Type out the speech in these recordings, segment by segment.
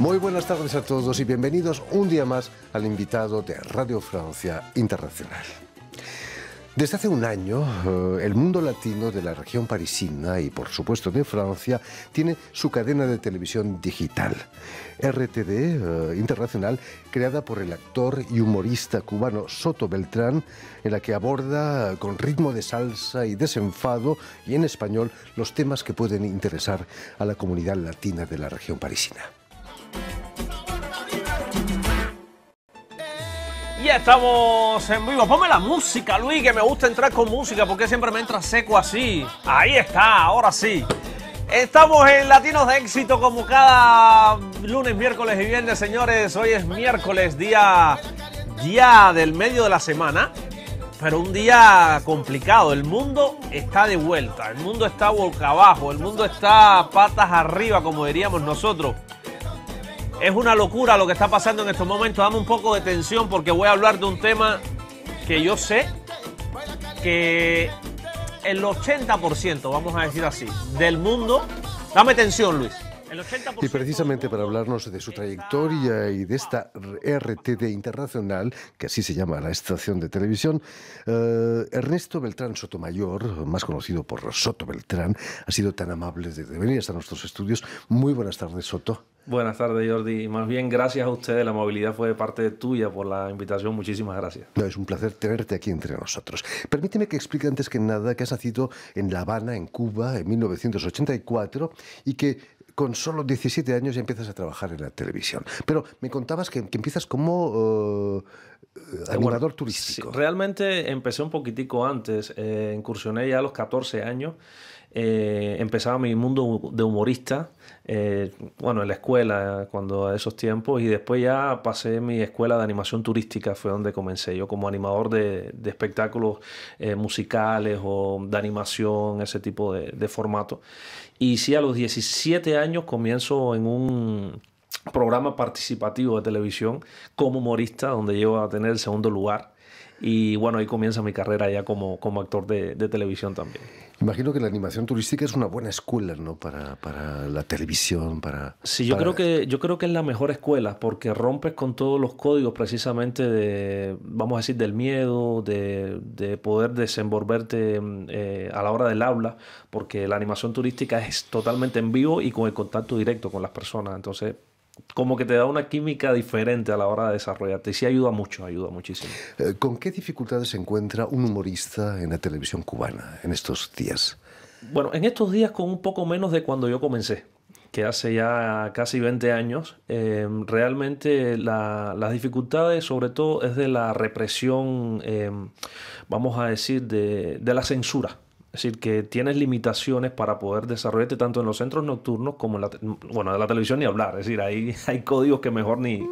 Muy buenas tardes a todos y bienvenidos un día más al invitado de Radio Francia Internacional. Desde hace un año, eh, el mundo latino de la región parisina y por supuesto de Francia tiene su cadena de televisión digital, RTD eh, Internacional, creada por el actor y humorista cubano Soto Beltrán, en la que aborda con ritmo de salsa y desenfado y en español los temas que pueden interesar a la comunidad latina de la región parisina. estamos en vivo. Ponme la música, Luis, que me gusta entrar con música porque siempre me entra seco así. Ahí está, ahora sí. Estamos en Latinos de Éxito como cada lunes, miércoles y viernes, señores. Hoy es miércoles, día, día del medio de la semana, pero un día complicado. El mundo está de vuelta, el mundo está boca abajo, el mundo está patas arriba, como diríamos nosotros. Es una locura lo que está pasando en estos momentos. Dame un poco de tensión porque voy a hablar de un tema que yo sé que el 80%, vamos a decir así, del mundo. Dame tensión, Luis. Y precisamente para hablarnos de su trayectoria y de esta RTD Internacional, que así se llama la estación de televisión, eh, Ernesto Beltrán Sotomayor, más conocido por Soto Beltrán, ha sido tan amable de venir hasta nuestros estudios. Muy buenas tardes, Soto. Buenas tardes, Jordi. Más bien, gracias a ustedes. La movilidad fue de parte tuya por la invitación. Muchísimas gracias. es un placer tenerte aquí entre nosotros. Permíteme que explique antes que nada que has nacido en La Habana, en Cuba, en 1984 y que con solo 17 años ya empiezas a trabajar en la televisión. Pero me contabas que, empiezas como eh, animador turístico. realmente empecé un poquitico antes. Eh, incursioné ya a los 14 años eh, empezaba mi mundo de humorista, eh, bueno, en la escuela, cuando a esos tiempos, y después ya pasé mi escuela de animación turística, fue donde comencé yo como animador de, espectáculos eh, musicales o de animación, ese tipo de, de formato. Y sí, a los 17 años comienzo en un programa participativo de televisión como humorista, donde llego a tener el segundo lugar y bueno, ahí comienza mi carrera ya como, como actor de, televisión también. Imagino que la animación turística es una buena escuela, ¿no? Para, la televisión, para... Sí, yo, Creo que, yo creo que es la mejor escuela porque rompes con todos los códigos precisamente de, vamos a decir, del miedo, de, poder desenvolverte mm, eh, a la hora del habla, porque la animación turística es totalmente en vivo y con el contacto directo con las personas. Entonces, como que te da una química diferente a la hora de desarrollarte. Y sí ayuda mucho, ayuda muchísimo. Eh, ¿Con qué dificultades se encuentra un humorista en la televisión cubana en estos días? Bueno, en estos días con un poco menos de cuando yo comencé que hace ya casi 20 años, em, realmente las dificultades sobre todo es de la represión, em, vamos a decir, de la censura es decir, que tienes limitaciones para poder desarrollarte tanto en los centros nocturnos como en la, bueno, de la televisión ni hablar. Es decir, hay, hay códigos que mejor ni,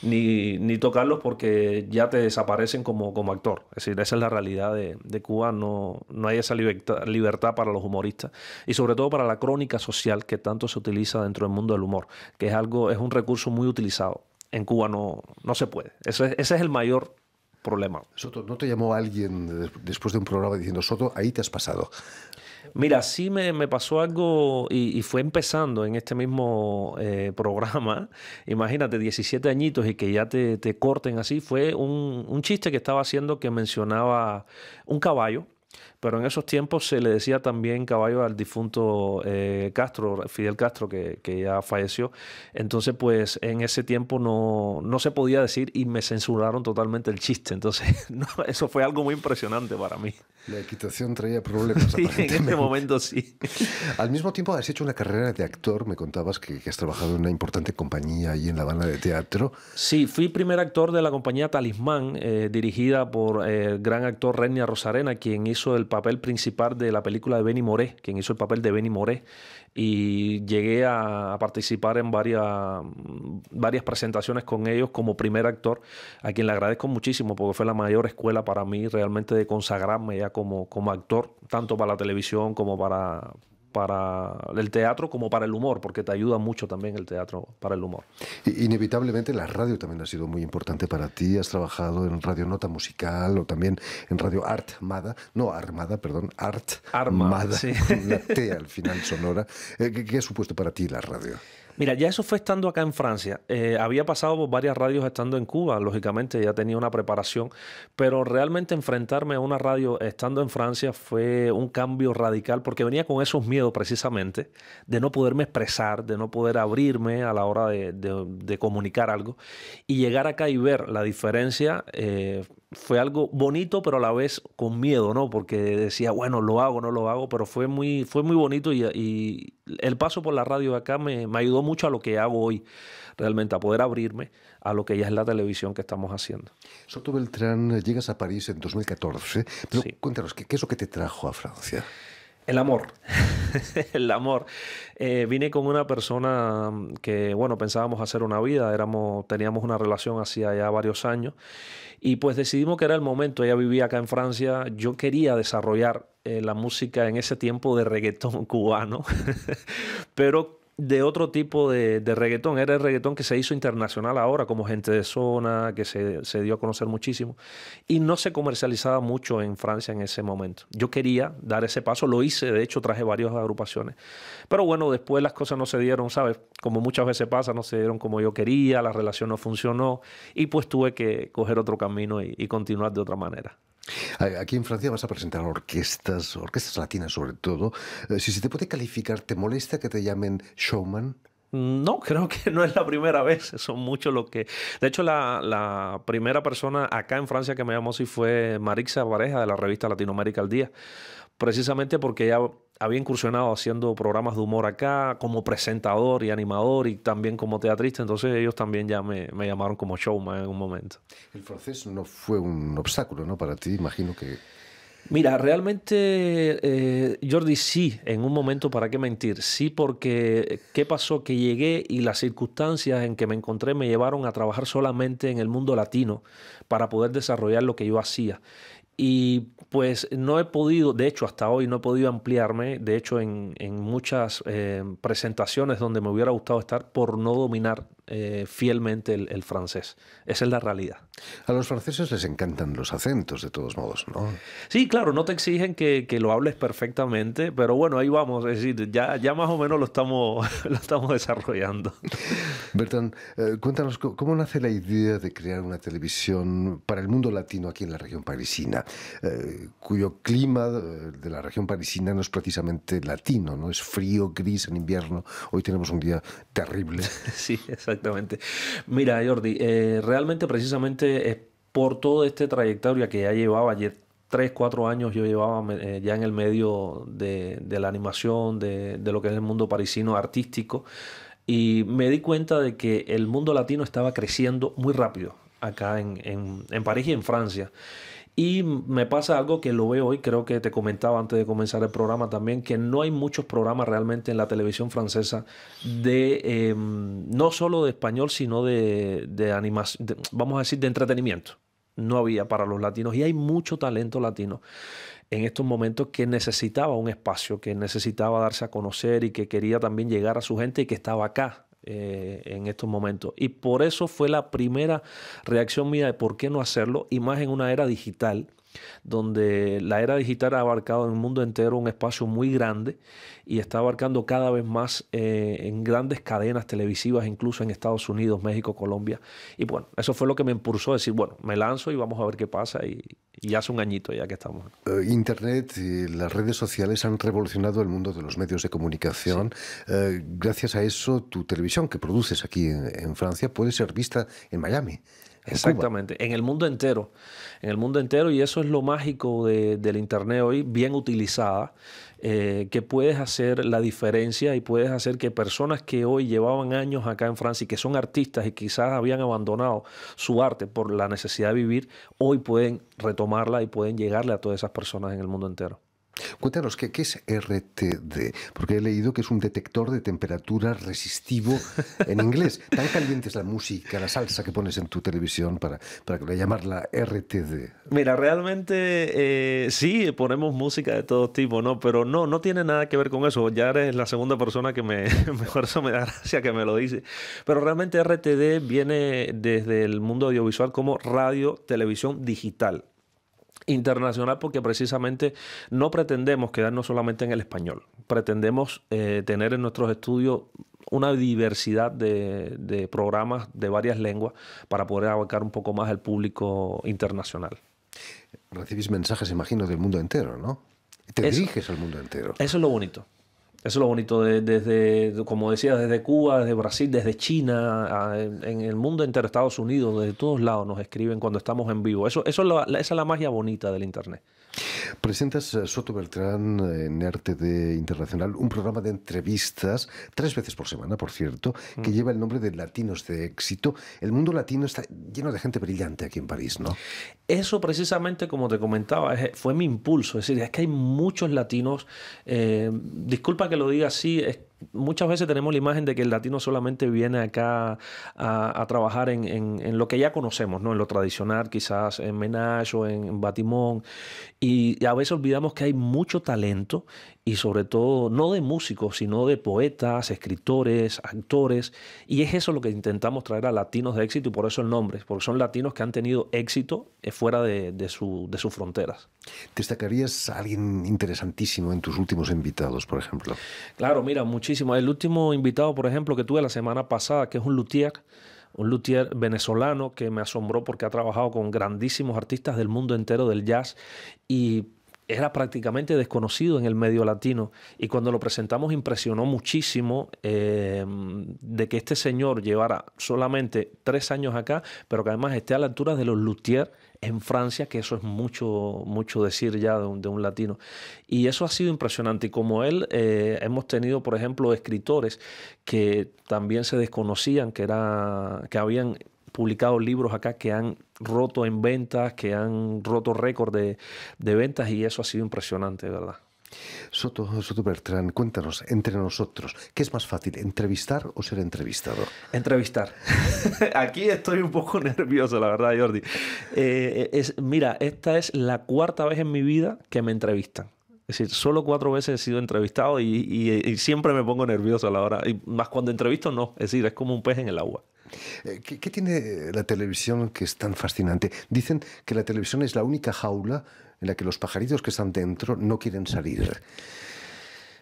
ni, tocarlos porque ya te desaparecen como, como actor. Es decir, esa es la realidad de, de Cuba. No, no hay esa libertad, libertad, para los humoristas y sobre todo para la crónica social que tanto se utiliza dentro del mundo del humor, que es, algo, es un recurso muy utilizado. En Cuba no, no se puede. Ese, ese es el mayor problema. Soto, ¿no te llamó alguien después de un programa diciendo, Soto, ahí te has pasado? Mira, sí me, pasó algo y, fue empezando en este mismo eh, programa. Imagínate, 17 añitos y que ya te, te corten así. Fue un, un chiste que estaba haciendo que mencionaba un caballo pero en esos tiempos se le decía también caballo al difunto eh, Castro, Fidel Castro, que, ya falleció. Entonces, pues en ese tiempo no, no, se podía decir y me censuraron totalmente el chiste. Entonces, no, eso fue algo muy impresionante para mí. La equitación traía problemas. Sí, en ese momento sí. Al mismo tiempo, has hecho una carrera de actor, me contabas que, has trabajado en una importante compañía ahí en La Habana de teatro. Sí, fui primer actor de la compañía Talismán, eh, dirigida por eh, el gran actor Renia Rosarena, quien hizo el papel principal de la película de Benny Moré, quien hizo el papel de Benny Moré, y llegué a, participar en varias, varias presentaciones con ellos como primer actor, a quien le agradezco muchísimo porque fue la mayor escuela para mí realmente de consagrarme ya como, como actor, tanto para la televisión como para, para el teatro como para el humor, porque te ayuda mucho también el teatro para el humor. Inevitablemente la radio también ha sido muy importante para ti. Has trabajado en Radio Nota Musical o también en Radio Art Mada, no Armada, perdón, Art Armada, sí. T al final sonora. Eh, ¿Qué ha supuesto para ti la radio? Mira, ya eso fue estando acá en Francia. Eh, había pasado por varias radios estando en Cuba, lógicamente ya tenía una preparación, pero realmente enfrentarme a una radio estando en Francia fue un cambio radical porque venía con esos miedos precisamente de no poderme expresar, de no poder abrirme a la hora de, comunicar algo y llegar acá y ver la diferencia. Eh, fue algo bonito, pero a la vez con miedo, ¿no? Porque decía, bueno, lo hago, no lo hago, pero fue muy, fue muy bonito y, el paso por la radio de acá me, me, ayudó mucho a lo que hago hoy, realmente, a poder abrirme a lo que ya es la televisión que estamos haciendo. Soto Beltrán, llegas a París en 2014, pero cuéntanos, ¿qué, ¿qué, es lo que te trajo a Francia? El amor. el amor. Eh, vine con una persona mm, que, bueno, pensábamos hacer una vida, éramos, teníamos una relación hacía ya varios años y pues decidimos que era el momento, ella vivía acá en Francia, yo quería desarrollar eh, la música en ese tiempo de reggaetón cubano, pero de otro tipo de, de, reggaetón. Era el reggaetón que se hizo internacional ahora, como gente de zona, que se, se, dio a conocer muchísimo. Y no se comercializaba mucho en Francia en ese momento. Yo quería dar ese paso, lo hice, de hecho traje varias agrupaciones. Pero bueno, después las cosas no se dieron, ¿sabes? Como muchas veces pasa, no se dieron como yo quería, la relación no funcionó y pues tuve que coger otro camino y continuar de otra manera. Aquí en Francia vas a presentar orquestas, orquestas latinas sobre todo. Eh, si se te puede calificar, ¿te molesta que te llamen showman? Mm, no, creo que no es la primera vez. Son muchos los que. De hecho, la, primera persona acá en Francia que me llamó así fue Marixa Vareja, de la revista Latinoamérica al Día. Precisamente porque ella había incursionado haciendo programas de humor acá, como presentador y animador y también como teatrista, entonces ellos también ya me, llamaron como showman en un momento. El francés no fue un obstáculo, ¿no? Para ti, imagino que... Mira, realmente, eh, Jordi, sí, en un momento, ¿para qué mentir? Sí, porque eh, ¿qué pasó? Que llegué y las circunstancias en que me encontré me llevaron a trabajar solamente en el mundo latino, para poder desarrollar lo que yo hacía. Y pues no he podido, de hecho hasta hoy no he podido ampliarme, de hecho en, en muchas eh, presentaciones donde me hubiera gustado estar por no dominar eh, fielmente el, francés. Esa es la realidad. A los franceses les encantan los acentos de todos modos, ¿no? Sí, claro, no te exigen que, que lo hables perfectamente, pero bueno, ahí vamos, es decir, ya, ya más o menos lo estamos, lo estamos desarrollando. Bertrand, eh, cuéntanos, ¿cómo nace la idea de crear una televisión para el mundo latino aquí en la región parisina, eh, cuyo clima eh, de la región parisina no es precisamente latino, ¿no? Es frío, gris en invierno. Hoy tenemos un día terrible. Sí, exactamente. Mira, Jordi, eh, realmente precisamente por toda esta trayectoria que ya llevaba ayer tres, cuatro años yo llevaba ya en el medio de, la animación, de, lo que es el mundo parisino artístico, y me di cuenta de que el mundo latino estaba creciendo muy rápido acá en, París y en Francia. Y me pasa algo que lo veo hoy, creo que te comentaba antes de comenzar el programa también, que no hay muchos programas realmente en la televisión francesa de, em, no solo de español, sino de, de animación, vamos a decir, de entretenimiento. No había para los latinos y hay mucho talento latino en estos momentos que necesitaba un espacio, que necesitaba darse a conocer y que quería también llegar a su gente y que estaba acá eh, en estos momentos. Y por eso fue la primera reacción mía de por qué no hacerlo, y más en una era digital donde la era digital ha abarcado en el mundo entero un espacio muy grande y está abarcando cada vez más eh, en grandes cadenas televisivas, incluso en Estados Unidos, México, Colombia. Y bueno, eso fue lo que me impulsó a decir, bueno, me lanzo y vamos a ver qué pasa. Y, ya hace un añito ya que estamos. Eh, Internet y las redes sociales han revolucionado el mundo de los medios de comunicación. Eh, gracias a eso, tu televisión que produces aquí en Francia puede ser vista en Miami. Exactamente, en el mundo entero, en el mundo entero y eso es lo mágico del Internet hoy, bien utilizada, eh, que puedes hacer la diferencia y puedes hacer que personas que hoy llevaban años acá en Francia y que son artistas y quizás habían abandonado su arte por la necesidad de vivir, hoy pueden retomarla y pueden llegarle a todas esas personas en el mundo entero. Cuéntanos, ¿qué, ¿qué, es RTD? Porque he leído que es un detector de temperatura resistivo en inglés. Tan caliente es la música, la salsa que pones en tu televisión para, para llamarla RTD. Mira, realmente eh, sí, ponemos música de todo tipo, ¿no? Pero no, no tiene nada que ver con eso. Ya eres la segunda persona que me... Mejor eso me da gracia que me lo dice. Pero realmente RTD viene desde el mundo audiovisual como radio, televisión digital internacional porque precisamente no pretendemos quedarnos solamente en el español, pretendemos eh, tener en nuestros estudios una diversidad de, programas de varias lenguas para poder abarcar un poco más el público internacional. Recibís mensajes, imagino, del mundo entero, ¿no? Te diriges al mundo entero. Eso es lo bonito. Eso es lo bonito, de, desde, como decía, desde Cuba, desde Brasil, desde China, en, el mundo entero, Estados Unidos, desde todos lados nos escriben cuando estamos en vivo. Eso, eso es esa es la magia bonita del Internet. Presentas a Soto Beltrán en Arte de Internacional un programa de entrevistas, tres veces por semana, por cierto, que mm. lleva el nombre de Latinos de Éxito. El mundo latino está lleno de gente brillante aquí en París, ¿no? Eso precisamente, como te comentaba, fue mi impulso. Es decir, es que hay muchos latinos, eh, disculpa que lo diga así, es muchas veces tenemos la imagen de que el latino solamente viene acá a, trabajar en, lo que ya conocemos, ¿no? En lo tradicional, quizás en menaje en, en Batimón. y, a veces olvidamos que hay mucho talento y sobre todo no de músicos, sino de poetas, escritores, actores. Y es eso lo que intentamos traer a latinos de éxito y por eso el nombre, porque son latinos que han tenido éxito eh, fuera de, de, su, de sus fronteras. ¿Destacarías a alguien interesantísimo en tus últimos invitados, por ejemplo? Claro, mira, muchísimo. El último invitado, por ejemplo, que tuve la semana pasada, que es un luthier, un luthier venezolano que me asombró porque ha trabajado con grandísimos artistas del mundo entero del jazz y era prácticamente desconocido en el medio latino y cuando lo presentamos impresionó muchísimo eh, de que este señor llevara solamente tres años acá, pero que además esté a la altura de los Luthier en Francia, que eso es mucho, mucho decir ya de un, latino. Y eso ha sido impresionante. Y como él, eh, hemos tenido, por ejemplo, escritores que también se desconocían, que, era, que habían publicado libros acá que han roto en ventas, que han roto récord de, de ventas y eso ha sido impresionante, ¿verdad? Soto, Soto Bertrán, cuéntanos, entre nosotros, ¿qué es más fácil, entrevistar o ser entrevistado? Entrevistar. Aquí estoy un poco nervioso, la verdad, Jordi. Eh, mira, esta es la cuarta vez en mi vida que me entrevistan. Es decir, solo cuatro veces he sido entrevistado y, y siempre me pongo nervioso a la hora. Y más cuando entrevisto, no. Es decir, es como un pez en el agua. Eh, ¿Qué, tiene la televisión que es tan fascinante? Dicen que la televisión es la única jaula en la que los pajaritos que están dentro no quieren salir.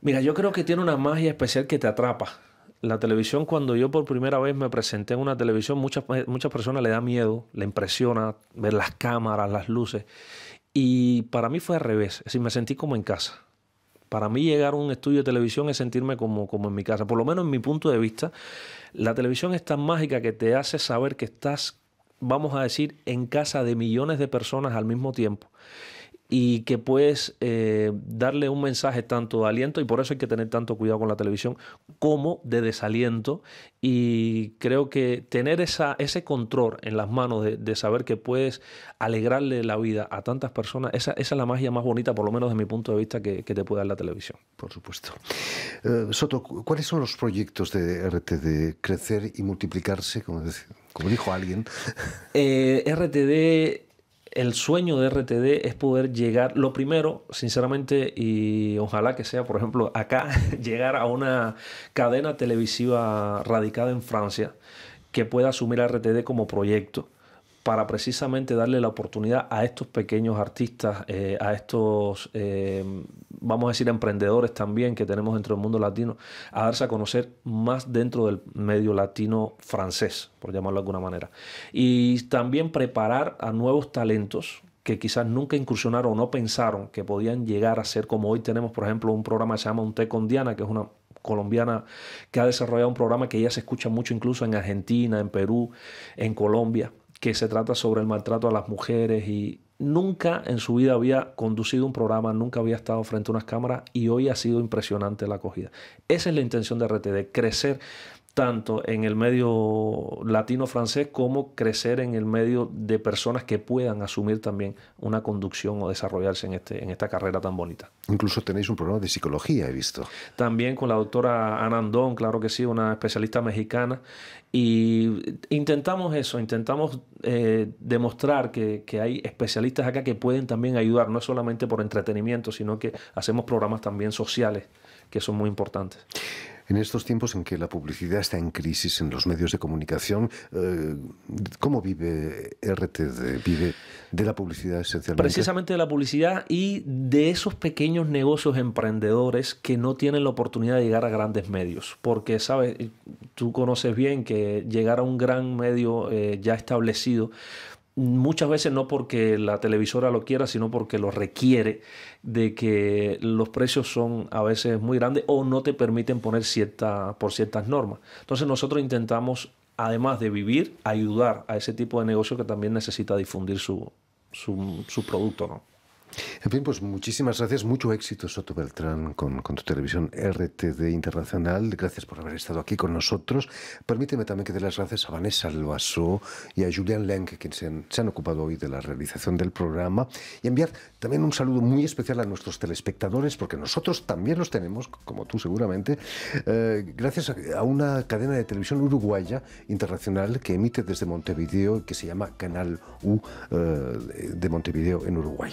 Mira, yo creo que tiene una magia especial que te atrapa. La televisión, cuando yo por primera vez me presenté en una televisión, muchas, muchas personas le da miedo, le impresiona ver las cámaras, las luces. Y para mí fue al revés, es me sentí como en casa. Para mí llegar a un estudio de televisión es sentirme como, como en mi casa. Por lo menos en mi punto de vista, la televisión es tan mágica que te hace saber que estás, vamos a decir, en casa de millones de personas al mismo tiempo y que puedes eh, darle un mensaje tanto de aliento, y por eso hay que tener tanto cuidado con la televisión, como de desaliento. Y creo que tener esa, ese control en las manos de, saber que puedes alegrarle la vida a tantas personas, esa, es la magia más bonita, por lo menos de mi punto de vista, que, te puede dar la televisión, por supuesto. Eh, Soto, ¿cuáles son los proyectos de RTD? Crecer y multiplicarse, como, dijo alguien. Eh, RTD el sueño de RTD es poder llegar, lo primero, sinceramente, y ojalá que sea, por ejemplo, acá, llegar a una cadena televisiva radicada en Francia que pueda asumir a RTD como proyecto para precisamente darle la oportunidad a estos pequeños artistas, eh, a estos, eh, vamos a decir, emprendedores también que tenemos dentro del mundo latino, a darse a conocer más dentro del medio latino francés, por llamarlo de alguna manera. Y también preparar a nuevos talentos que quizás nunca incursionaron o no pensaron que podían llegar a ser como hoy tenemos, por ejemplo, un programa que se llama Un Té con que es una colombiana que ha desarrollado un programa que ya se escucha mucho incluso en Argentina, en Perú, en Colombia que se trata sobre el maltrato a las mujeres y nunca en su vida había conducido un programa, nunca había estado frente a unas cámaras y hoy ha sido impresionante la acogida. Esa es la intención de RTD, crecer tanto en el medio latino francés como crecer en el medio de personas que puedan asumir también una conducción o desarrollarse en, este, en esta carrera tan bonita. Incluso tenéis un programa de psicología, he visto. También con la doctora Anandón, claro que sí, una especialista mexicana. Y intentamos eso, intentamos eh, demostrar que, que hay especialistas acá que pueden también ayudar, no solamente por entretenimiento, sino que hacemos programas también sociales que son muy importantes. En estos tiempos en que la publicidad está en crisis en los medios de comunicación, eh, ¿cómo vive RTD? ¿Vive de la publicidad esencialmente? Precisamente de la publicidad y de esos pequeños negocios emprendedores que no tienen la oportunidad de llegar a grandes medios. Porque, ¿sabes? Tú conoces bien que llegar a un gran medio eh, ya establecido muchas veces no porque la televisora lo quiera, sino porque lo requiere, de que los precios son a veces muy grandes o no te permiten poner cierta, por ciertas normas. Entonces nosotros intentamos, además de vivir, ayudar a ese tipo de negocio que también necesita difundir su, su, producto. ¿no? En pues muchísimas gracias, mucho éxito Soto Beltrán con, tu televisión RTD Internacional. Gracias por haber estado aquí con nosotros. Permíteme también que dé las gracias a Vanessa Loasó y a Julian Lenk, que se han, ocupado hoy de la realización del programa. Y enviar también un saludo muy especial a nuestros telespectadores, porque nosotros también los tenemos, como tú seguramente, eh, gracias a, una cadena de televisión uruguaya internacional que emite desde Montevideo y que se llama Canal U eh, de Montevideo en Uruguay.